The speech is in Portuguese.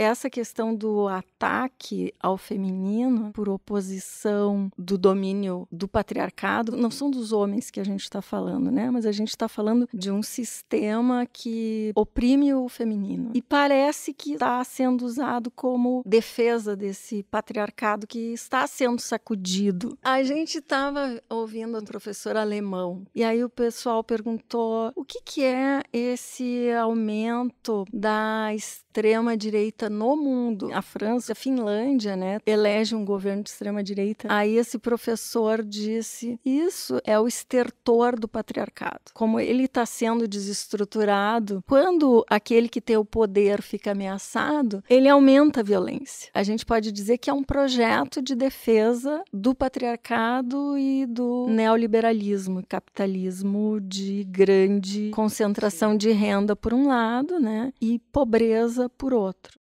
essa questão do ataque ao feminino por oposição do domínio do patriarcado, não são dos homens que a gente está falando, né? Mas a gente está falando de um sistema que oprime o feminino. E parece que está sendo usado como defesa desse patriarcado que está sendo sacudido. A gente estava ouvindo um professor alemão, e aí o pessoal perguntou o que, que é esse aumento da extrema-direita direita no mundo. A França, a Finlândia, né, elege um governo de extrema direita. Aí esse professor disse: "Isso é o estertor do patriarcado. Como ele está sendo desestruturado, quando aquele que tem o poder fica ameaçado, ele aumenta a violência. A gente pode dizer que é um projeto de defesa do patriarcado e do neoliberalismo, capitalismo de grande concentração de renda por um lado, né, e pobreza por outro.